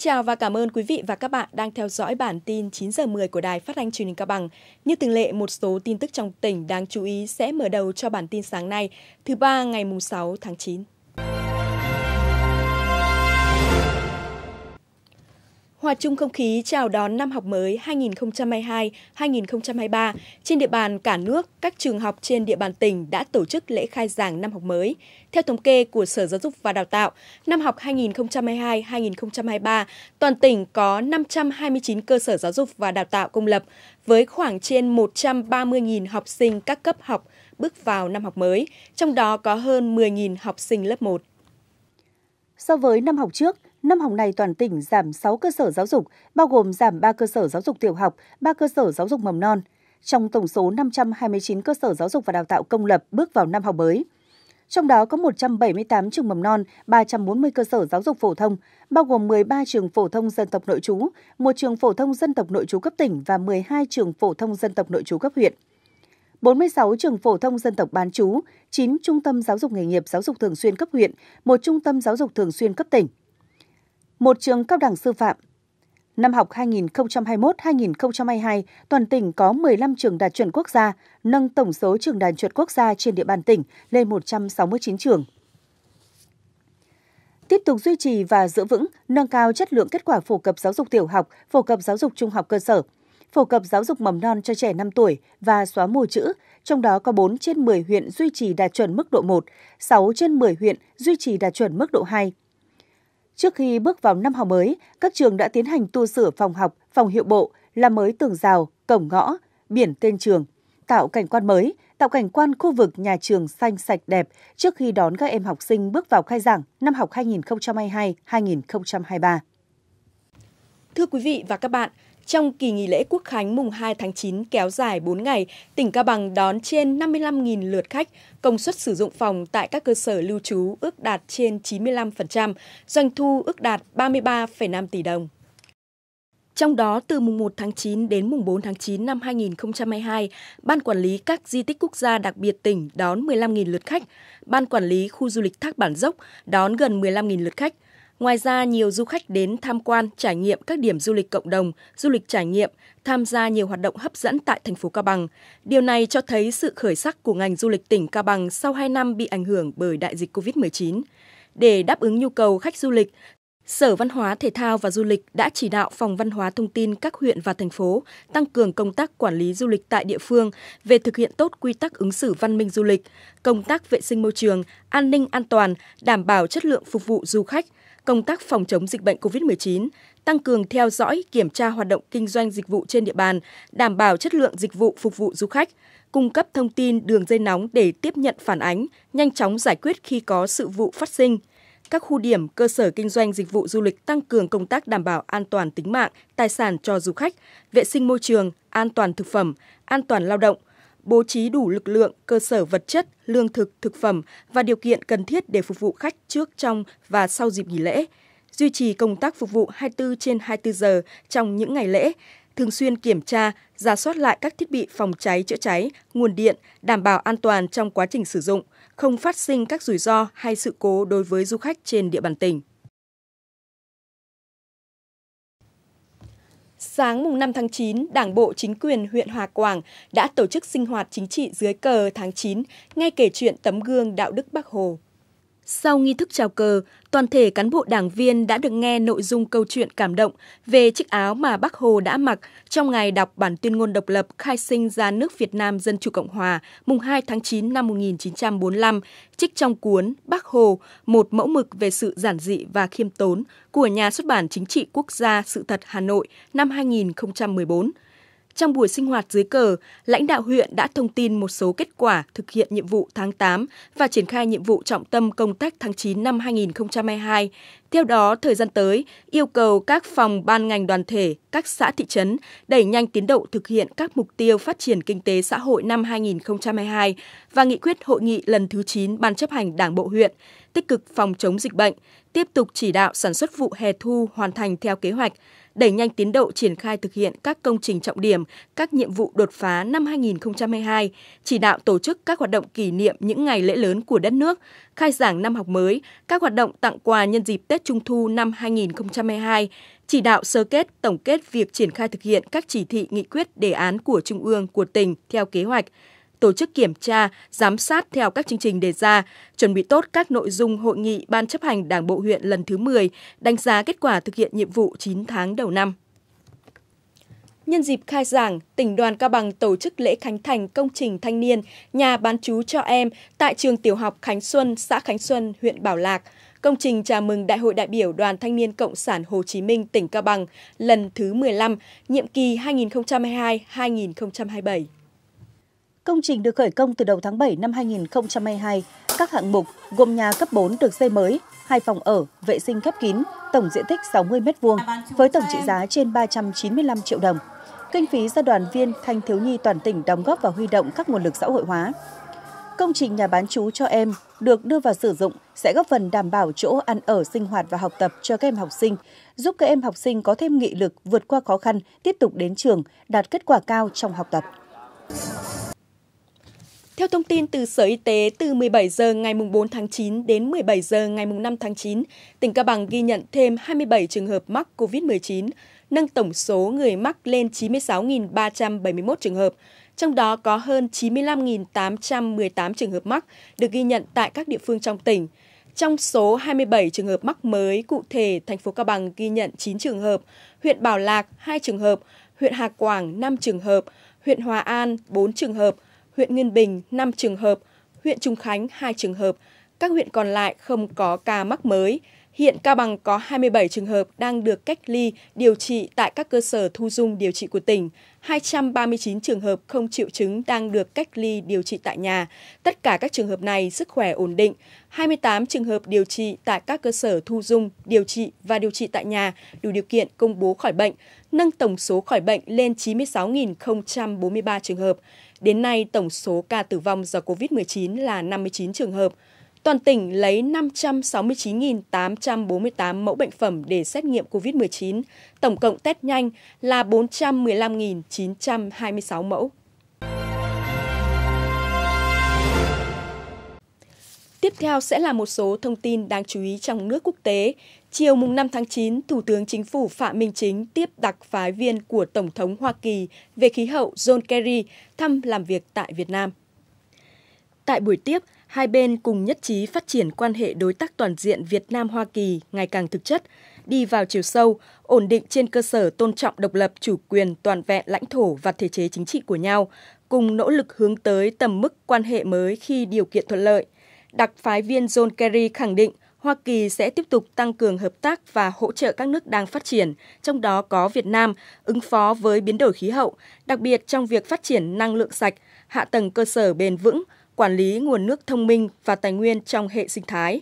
chào và cảm ơn quý vị và các bạn đang theo dõi bản tin 9 giờ 10 của Đài Phát thanh Truyền hình Cao Bằng. Như thường lệ, một số tin tức trong tỉnh đáng chú ý sẽ mở đầu cho bản tin sáng nay, thứ ba ngày mùng 6 tháng 9. hòa chung không khí chào đón năm học mới 2022-2023 trên địa bàn cả nước, các trường học trên địa bàn tỉnh đã tổ chức lễ khai giảng năm học mới. Theo thống kê của Sở Giáo dục và Đào tạo, năm học 2022-2023, toàn tỉnh có 529 cơ sở giáo dục và đào tạo công lập với khoảng trên 130.000 học sinh các cấp học bước vào năm học mới, trong đó có hơn 10.000 học sinh lớp 1. So với năm học trước, năm học này toàn tỉnh giảm 6 cơ sở giáo dục, bao gồm giảm 3 cơ sở giáo dục tiểu học, 3 cơ sở giáo dục mầm non. Trong tổng số 529 cơ sở giáo dục và đào tạo công lập bước vào năm học mới. Trong đó có 178 trường mầm non, 340 cơ sở giáo dục phổ thông, bao gồm 13 trường phổ thông dân tộc nội trú, một trường phổ thông dân tộc nội trú cấp tỉnh và 12 trường phổ thông dân tộc nội trú cấp huyện. 46 trường phổ thông dân tộc bán trú, 9 trung tâm giáo dục nghề nghiệp giáo dục thường xuyên cấp huyện, một trung tâm giáo dục thường xuyên cấp tỉnh một trường cao đẳng sư phạm. Năm học 2021-2022, toàn tỉnh có 15 trường đạt chuẩn quốc gia, nâng tổng số trường đạt chuẩn quốc gia trên địa bàn tỉnh lên 169 trường tiếp tục duy trì và giữ vững, nâng cao chất lượng kết quả phổ cập giáo dục tiểu học, phổ cập giáo dục trung học cơ sở, phổ cập giáo dục mầm non cho trẻ 5 tuổi và xóa mù chữ, trong đó có 4 trên 10 huyện duy trì đạt chuẩn mức độ 1, 6 trên 10 huyện duy trì đạt chuẩn mức độ 2, Trước khi bước vào năm học mới, các trường đã tiến hành tu sửa phòng học, phòng hiệu bộ, làm mới tường rào, cổng ngõ, biển tên trường, tạo cảnh quan mới, tạo cảnh quan khu vực nhà trường xanh sạch đẹp trước khi đón các em học sinh bước vào khai giảng năm học 2022-2023. Thưa quý vị và các bạn, trong kỳ nghỉ lễ Quốc khánh mùng 2 tháng 9 kéo dài 4 ngày, tỉnh Cao Bằng đón trên 55.000 lượt khách, công suất sử dụng phòng tại các cơ sở lưu trú ước đạt trên 95%, doanh thu ước đạt 33,5 tỷ đồng. Trong đó, từ mùng 1 tháng 9 đến mùng 4 tháng 9 năm 2022, Ban Quản lý các di tích quốc gia đặc biệt tỉnh đón 15.000 lượt khách, Ban Quản lý khu du lịch Thác Bản Dốc đón gần 15.000 lượt khách, Ngoài ra, nhiều du khách đến tham quan, trải nghiệm các điểm du lịch cộng đồng, du lịch trải nghiệm, tham gia nhiều hoạt động hấp dẫn tại thành phố Cao Bằng. Điều này cho thấy sự khởi sắc của ngành du lịch tỉnh Cao Bằng sau 2 năm bị ảnh hưởng bởi đại dịch COVID-19. Để đáp ứng nhu cầu khách du lịch, Sở Văn hóa Thể thao và Du lịch đã chỉ đạo Phòng Văn hóa Thông tin các huyện và thành phố tăng cường công tác quản lý du lịch tại địa phương về thực hiện tốt quy tắc ứng xử văn minh du lịch, công tác vệ sinh môi trường, an ninh an toàn, đảm bảo chất lượng phục vụ du khách – công tác phòng chống dịch bệnh COVID-19, tăng cường theo dõi, kiểm tra hoạt động kinh doanh dịch vụ trên địa bàn, đảm bảo chất lượng dịch vụ phục vụ du khách, cung cấp thông tin đường dây nóng để tiếp nhận phản ánh, nhanh chóng giải quyết khi có sự vụ phát sinh. Các khu điểm, cơ sở kinh doanh dịch vụ du lịch tăng cường công tác đảm bảo an toàn tính mạng, tài sản cho du khách, vệ sinh môi trường, an toàn thực phẩm, an toàn lao động, bố trí đủ lực lượng, cơ sở vật chất, lương thực, thực phẩm và điều kiện cần thiết để phục vụ khách trước, trong và sau dịp nghỉ lễ, duy trì công tác phục vụ 24 trên 24 giờ trong những ngày lễ, thường xuyên kiểm tra, giả soát lại các thiết bị phòng cháy chữa cháy, nguồn điện, đảm bảo an toàn trong quá trình sử dụng, không phát sinh các rủi ro hay sự cố đối với du khách trên địa bàn tỉnh. Sáng mùng 5 tháng 9, Đảng bộ chính quyền huyện Hòa Quảng đã tổ chức sinh hoạt chính trị dưới cờ tháng 9, nghe kể chuyện tấm gương đạo đức Bắc Hồ. Sau nghi thức chào cờ, toàn thể cán bộ đảng viên đã được nghe nội dung câu chuyện cảm động về chiếc áo mà Bác Hồ đã mặc trong ngày đọc bản tuyên ngôn độc lập khai sinh ra nước Việt Nam Dân Chủ Cộng Hòa mùng 2 tháng 9 năm 1945, trích trong cuốn Bác Hồ, một mẫu mực về sự giản dị và khiêm tốn của nhà xuất bản chính trị quốc gia Sự thật Hà Nội năm 2014. Trong buổi sinh hoạt dưới cờ, lãnh đạo huyện đã thông tin một số kết quả thực hiện nhiệm vụ tháng 8 và triển khai nhiệm vụ trọng tâm công tác tháng 9 năm 2022. Theo đó, thời gian tới, yêu cầu các phòng ban ngành đoàn thể, các xã thị trấn đẩy nhanh tiến độ thực hiện các mục tiêu phát triển kinh tế xã hội năm 2022 và nghị quyết hội nghị lần thứ 9 Ban chấp hành Đảng Bộ huyện, tích cực phòng chống dịch bệnh, tiếp tục chỉ đạo sản xuất vụ hè thu hoàn thành theo kế hoạch, đẩy nhanh tiến độ triển khai thực hiện các công trình trọng điểm, các nhiệm vụ đột phá năm 2022, chỉ đạo tổ chức các hoạt động kỷ niệm những ngày lễ lớn của đất nước, khai giảng năm học mới, các hoạt động tặng quà nhân dịp Tết Trung thu năm 2022, chỉ đạo sơ kết, tổng kết việc triển khai thực hiện các chỉ thị nghị quyết đề án của Trung ương, của tỉnh theo kế hoạch – tổ chức kiểm tra, giám sát theo các chương trình đề ra, chuẩn bị tốt các nội dung hội nghị Ban chấp hành Đảng Bộ huyện lần thứ 10, đánh giá kết quả thực hiện nhiệm vụ 9 tháng đầu năm. Nhân dịp khai giảng, tỉnh đoàn Cao Bằng tổ chức lễ khánh thành công trình thanh niên nhà bán chú cho em tại trường tiểu học Khánh Xuân, xã Khánh Xuân, huyện Bảo Lạc. Công trình chào mừng Đại hội đại biểu Đoàn Thanh niên Cộng sản Hồ Chí Minh tỉnh Cao Bằng lần thứ 15, nhiệm kỳ 2022-2027. Công trình được khởi công từ đầu tháng 7 năm 2022. Các hạng mục gồm nhà cấp 4 được xây mới, hai phòng ở, vệ sinh khép kín, tổng diện tích 60 m2 với tổng trị giá trên 395 triệu đồng. Kinh phí do đoàn viên thanh thiếu nhi toàn tỉnh đóng góp và huy động các nguồn lực xã hội hóa. Công trình nhà bán chú cho em được đưa vào sử dụng sẽ góp phần đảm bảo chỗ ăn ở, sinh hoạt và học tập cho các em học sinh, giúp các em học sinh có thêm nghị lực vượt qua khó khăn, tiếp tục đến trường, đạt kết quả cao trong học tập. Theo thông tin từ Sở Y tế, từ 17 giờ ngày 4 tháng 9 đến 17 giờ ngày 5 tháng 9, tỉnh Cao Bằng ghi nhận thêm 27 trường hợp mắc COVID-19, nâng tổng số người mắc lên 96.371 trường hợp, trong đó có hơn 95.818 trường hợp mắc được ghi nhận tại các địa phương trong tỉnh. Trong số 27 trường hợp mắc mới, cụ thể thành phố Cao Bằng ghi nhận 9 trường hợp, huyện Bảo Lạc 2 trường hợp, huyện Hà Quảng 5 trường hợp, huyện Hòa An 4 trường hợp, huyện Nguyên Bình 5 trường hợp, huyện Trung Khánh 2 trường hợp. Các huyện còn lại không có ca mắc mới. Hiện Cao Bằng có 27 trường hợp đang được cách ly, điều trị tại các cơ sở thu dung điều trị của tỉnh, 239 trường hợp không triệu chứng đang được cách ly điều trị tại nhà. Tất cả các trường hợp này sức khỏe ổn định, 28 trường hợp điều trị tại các cơ sở thu dung, điều trị và điều trị tại nhà đủ điều kiện công bố khỏi bệnh, nâng tổng số khỏi bệnh lên 96.043 trường hợp. Đến nay, tổng số ca tử vong do COVID-19 là 59 trường hợp. Toàn tỉnh lấy 569.848 mẫu bệnh phẩm để xét nghiệm COVID-19, tổng cộng test nhanh là 415.926 mẫu. Tiếp theo sẽ là một số thông tin đáng chú ý trong nước quốc tế. Chiều mùng 5 tháng 9, Thủ tướng Chính phủ Phạm Minh Chính tiếp đặc phái viên của Tổng thống Hoa Kỳ về khí hậu John Kerry thăm làm việc tại Việt Nam. Tại buổi tiếp, hai bên cùng nhất trí phát triển quan hệ đối tác toàn diện Việt Nam Hoa Kỳ ngày càng thực chất, đi vào chiều sâu, ổn định trên cơ sở tôn trọng độc lập, chủ quyền, toàn vẹn lãnh thổ và thể chế chính trị của nhau, cùng nỗ lực hướng tới tầm mức quan hệ mới khi điều kiện thuận lợi. Đặc phái viên John Kerry khẳng định Hoa Kỳ sẽ tiếp tục tăng cường hợp tác và hỗ trợ các nước đang phát triển, trong đó có Việt Nam, ứng phó với biến đổi khí hậu, đặc biệt trong việc phát triển năng lượng sạch, hạ tầng cơ sở bền vững, quản lý nguồn nước thông minh và tài nguyên trong hệ sinh thái.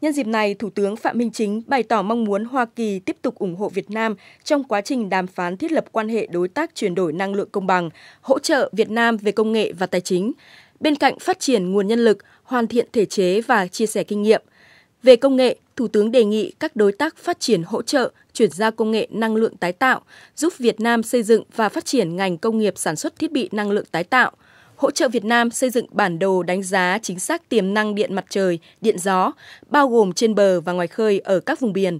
Nhân dịp này, Thủ tướng Phạm Minh Chính bày tỏ mong muốn Hoa Kỳ tiếp tục ủng hộ Việt Nam trong quá trình đàm phán thiết lập quan hệ đối tác chuyển đổi năng lượng công bằng, hỗ trợ Việt Nam về công nghệ và tài chính, bên cạnh phát triển nguồn nhân lực, hoàn thiện thể chế và chia sẻ kinh nghiệm. Về công nghệ, Thủ tướng đề nghị các đối tác phát triển hỗ trợ chuyển giao công nghệ năng lượng tái tạo, giúp Việt Nam xây dựng và phát triển ngành công nghiệp sản xuất thiết bị năng lượng tái tạo – hỗ trợ Việt Nam xây dựng bản đồ đánh giá chính xác tiềm năng điện mặt trời, điện gió, bao gồm trên bờ và ngoài khơi ở các vùng biển.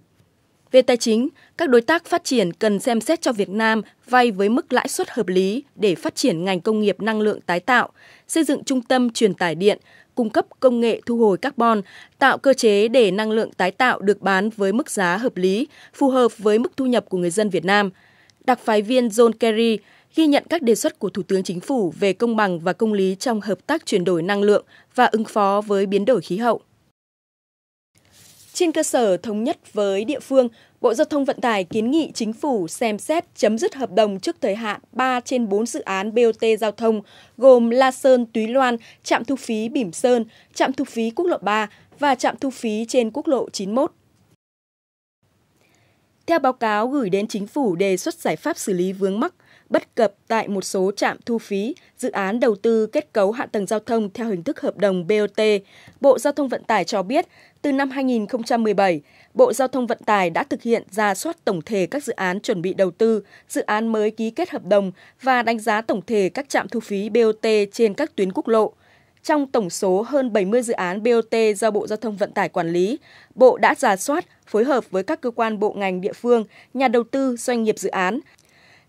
Về tài chính, các đối tác phát triển cần xem xét cho Việt Nam vay với mức lãi suất hợp lý để phát triển ngành công nghiệp năng lượng tái tạo, xây dựng trung tâm truyền tải điện, cung cấp công nghệ thu hồi carbon, tạo cơ chế để năng lượng tái tạo được bán với mức giá hợp lý, phù hợp với mức thu nhập của người dân Việt Nam. Đặc phái viên John Kerry, ghi nhận các đề xuất của Thủ tướng Chính phủ về công bằng và công lý trong hợp tác chuyển đổi năng lượng và ứng phó với biến đổi khí hậu. Trên cơ sở thống nhất với địa phương, Bộ Giao thông Vận tải kiến nghị chính phủ xem xét chấm dứt hợp đồng trước thời hạn 3 trên 4 dự án BOT giao thông gồm La Sơn, Túy Loan, trạm thu phí Bỉm Sơn, trạm thu phí quốc lộ 3 và trạm thu phí trên quốc lộ 91. Theo báo cáo gửi đến chính phủ đề xuất giải pháp xử lý vướng mắc bất cập tại một số trạm thu phí, dự án đầu tư kết cấu hạ tầng giao thông theo hình thức hợp đồng BOT, Bộ Giao thông Vận tải cho biết, từ năm 2017, Bộ Giao thông Vận tải đã thực hiện ra soát tổng thể các dự án chuẩn bị đầu tư, dự án mới ký kết hợp đồng và đánh giá tổng thể các trạm thu phí BOT trên các tuyến quốc lộ. Trong tổng số hơn 70 dự án BOT do Bộ Giao thông Vận tải quản lý, Bộ đã giả soát, phối hợp với các cơ quan bộ ngành địa phương, nhà đầu tư, doanh nghiệp dự án,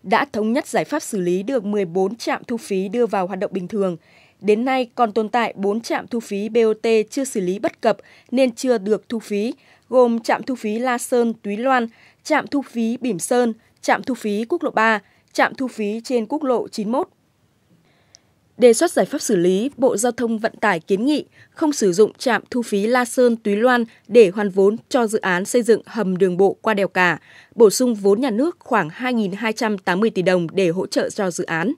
đã thống nhất giải pháp xử lý được 14 trạm thu phí đưa vào hoạt động bình thường. Đến nay còn tồn tại 4 trạm thu phí BOT chưa xử lý bất cập nên chưa được thu phí, gồm trạm thu phí La Sơn – Túy Loan, trạm thu phí Bỉm Sơn, trạm thu phí Quốc lộ 3, trạm thu phí trên Quốc lộ 91. Đề xuất giải pháp xử lý, Bộ Giao thông Vận tải kiến nghị không sử dụng trạm thu phí La Sơn Túy Loan để hoàn vốn cho dự án xây dựng hầm đường bộ qua đèo cả, bổ sung vốn nhà nước khoảng 2.280 tỷ đồng để hỗ trợ cho dự án.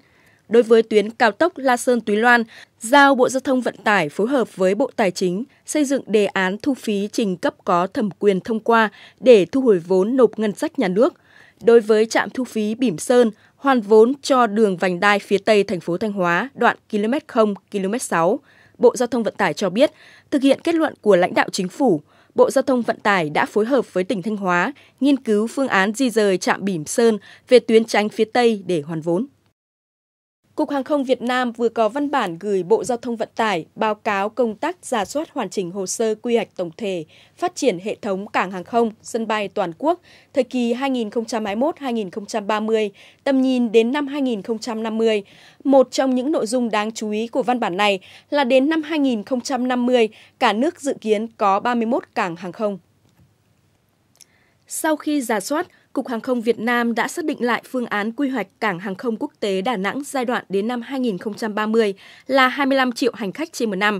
Đối với tuyến cao tốc La Sơn Túy Loan, giao Bộ Giao thông Vận tải phối hợp với Bộ Tài chính xây dựng đề án thu phí trình cấp có thẩm quyền thông qua để thu hồi vốn nộp ngân sách nhà nước – đối với trạm thu phí Bỉm Sơn hoàn vốn cho đường vành đai phía tây thành phố Thanh Hóa, đoạn km 0, km 6. Bộ Giao thông Vận tải cho biết, thực hiện kết luận của lãnh đạo chính phủ, Bộ Giao thông Vận tải đã phối hợp với tỉnh Thanh Hóa nghiên cứu phương án di rời trạm Bỉm Sơn về tuyến tránh phía Tây để hoàn vốn. Cục Hàng không Việt Nam vừa có văn bản gửi Bộ Giao thông Vận tải báo cáo công tác giả soát hoàn chỉnh hồ sơ quy hoạch tổng thể phát triển hệ thống cảng hàng không, sân bay toàn quốc thời kỳ 2021-2030, tầm nhìn đến năm 2050. Một trong những nội dung đáng chú ý của văn bản này là đến năm 2050, cả nước dự kiến có 31 cảng hàng không. Sau khi giả soát, Cục Hàng không Việt Nam đã xác định lại phương án quy hoạch cảng hàng không quốc tế Đà Nẵng giai đoạn đến năm 2030 là 25 triệu hành khách trên một năm.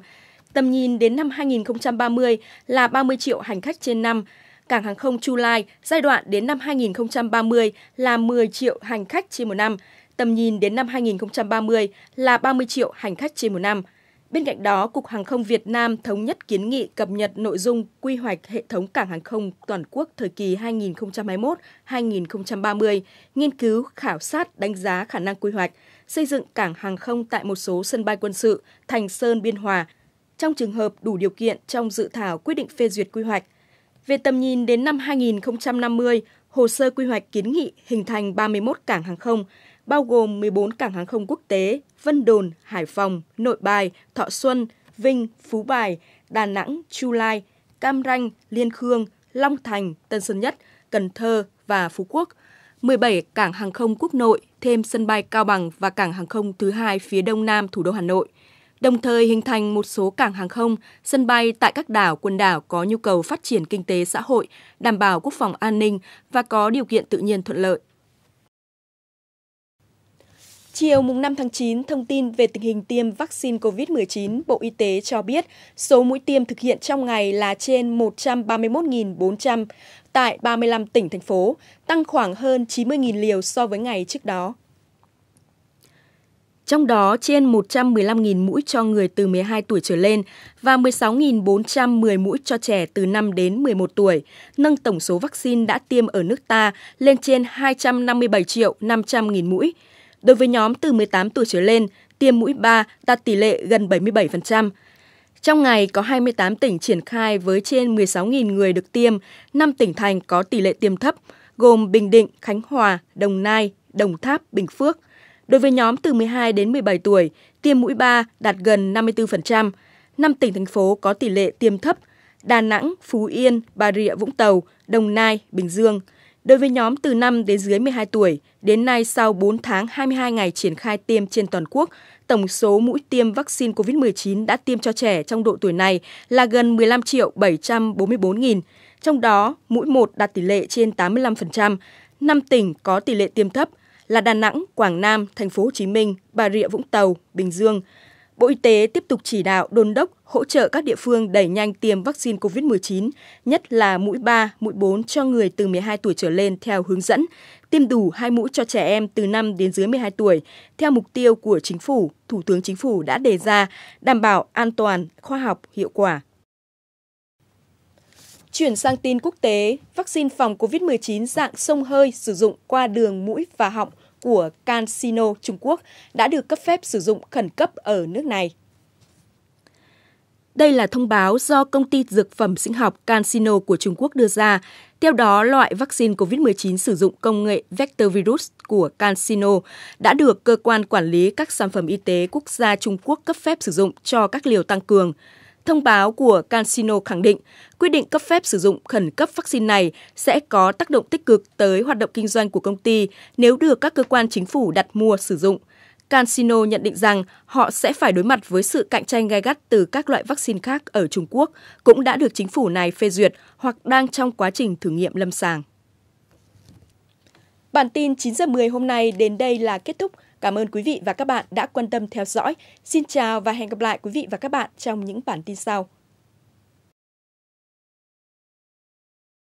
Tầm nhìn đến năm 2030 là 30 triệu hành khách trên năm. Cảng hàng không Chu Lai giai đoạn đến năm 2030 là 10 triệu hành khách trên một năm. Tầm nhìn đến năm 2030 là 30 triệu hành khách trên một năm. Bên cạnh đó, Cục Hàng không Việt Nam thống nhất kiến nghị cập nhật nội dung quy hoạch hệ thống cảng hàng không toàn quốc thời kỳ 2021-2030, nghiên cứu, khảo sát, đánh giá khả năng quy hoạch, xây dựng cảng hàng không tại một số sân bay quân sự, Thành Sơn, Biên Hòa, trong trường hợp đủ điều kiện trong dự thảo quyết định phê duyệt quy hoạch. Về tầm nhìn đến năm 2050, hồ sơ quy hoạch kiến nghị hình thành 31 cảng hàng không, bao gồm 14 cảng hàng không quốc tế Vân Đồn, Hải Phòng, Nội Bài, Thọ Xuân, Vinh, Phú Bài, Đà Nẵng, Chu Lai, Cam Ranh, Liên Khương, Long Thành, Tân Sơn Nhất, Cần Thơ và Phú Quốc, 17 cảng hàng không quốc nội thêm sân bay Cao Bằng và cảng hàng không thứ hai phía đông nam thủ đô Hà Nội, đồng thời hình thành một số cảng hàng không, sân bay tại các đảo, quần đảo có nhu cầu phát triển kinh tế xã hội, đảm bảo quốc phòng an ninh và có điều kiện tự nhiên thuận lợi. Chiều mùng 5 tháng 9, thông tin về tình hình tiêm vaccine COVID-19, Bộ Y tế cho biết số mũi tiêm thực hiện trong ngày là trên 131.400 tại 35 tỉnh, thành phố, tăng khoảng hơn 90.000 liều so với ngày trước đó. Trong đó, trên 115.000 mũi cho người từ 12 tuổi trở lên và 16.410 mũi cho trẻ từ 5 đến 11 tuổi, nâng tổng số vaccine đã tiêm ở nước ta lên trên 257 triệu 500.000 mũi – Đối với nhóm từ 18 tuổi trở lên, tiêm mũi 3 đạt tỷ lệ gần 77%. Trong ngày có 28 tỉnh triển khai với trên 16.000 người được tiêm, 5 tỉnh thành có tỷ lệ tiêm thấp, gồm Bình Định, Khánh Hòa, Đồng Nai, Đồng Tháp, Bình Phước. Đối với nhóm từ 12 đến 17 tuổi, tiêm mũi 3 đạt gần 54%. 5 tỉnh thành phố có tỷ lệ tiêm thấp, Đà Nẵng, Phú Yên, Bà Rịa Vũng Tàu, Đồng Nai, Bình Dương – Đối với nhóm từ 5 đến dưới 12 tuổi, đến nay sau 4 tháng 22 ngày triển khai tiêm trên toàn quốc, tổng số mũi tiêm vaccine COVID-19 đã tiêm cho trẻ trong độ tuổi này là gần 15 triệu 744 nghìn. Trong đó, mũi 1 đạt tỷ lệ trên 85%, 5 tỉnh có tỷ lệ tiêm thấp là Đà Nẵng, Quảng Nam, Thành phố Hồ Chí Minh, Bà Rịa Vũng Tàu, Bình Dương – Bộ Y tế tiếp tục chỉ đạo đôn đốc hỗ trợ các địa phương đẩy nhanh tiêm vaccine COVID-19, nhất là mũi 3, mũi 4 cho người từ 12 tuổi trở lên theo hướng dẫn, tiêm đủ hai mũi cho trẻ em từ 5 đến dưới 12 tuổi, theo mục tiêu của Chính phủ, Thủ tướng Chính phủ đã đề ra, đảm bảo an toàn, khoa học, hiệu quả. Chuyển sang tin quốc tế, vaccine phòng COVID-19 dạng sông hơi sử dụng qua đường mũi và họng của CanSino Trung Quốc đã được cấp phép sử dụng khẩn cấp ở nước này. Đây là thông báo do công ty dược phẩm sinh học CanSino của Trung Quốc đưa ra. Theo đó, loại vaccine COVID-19 sử dụng công nghệ vector virus của CanSino đã được Cơ quan Quản lý các sản phẩm y tế quốc gia Trung Quốc cấp phép sử dụng cho các liều tăng cường – Thông báo của Cansino khẳng định, quyết định cấp phép sử dụng khẩn cấp vaccine này sẽ có tác động tích cực tới hoạt động kinh doanh của công ty nếu được các cơ quan chính phủ đặt mua sử dụng. Cansino nhận định rằng họ sẽ phải đối mặt với sự cạnh tranh gai gắt từ các loại vaccine khác ở Trung Quốc cũng đã được chính phủ này phê duyệt hoặc đang trong quá trình thử nghiệm lâm sàng. Bản tin 9 giờ 10 hôm nay đến đây là kết thúc. Cảm ơn quý vị và các bạn đã quan tâm theo dõi. Xin chào và hẹn gặp lại quý vị và các bạn trong những bản tin sau.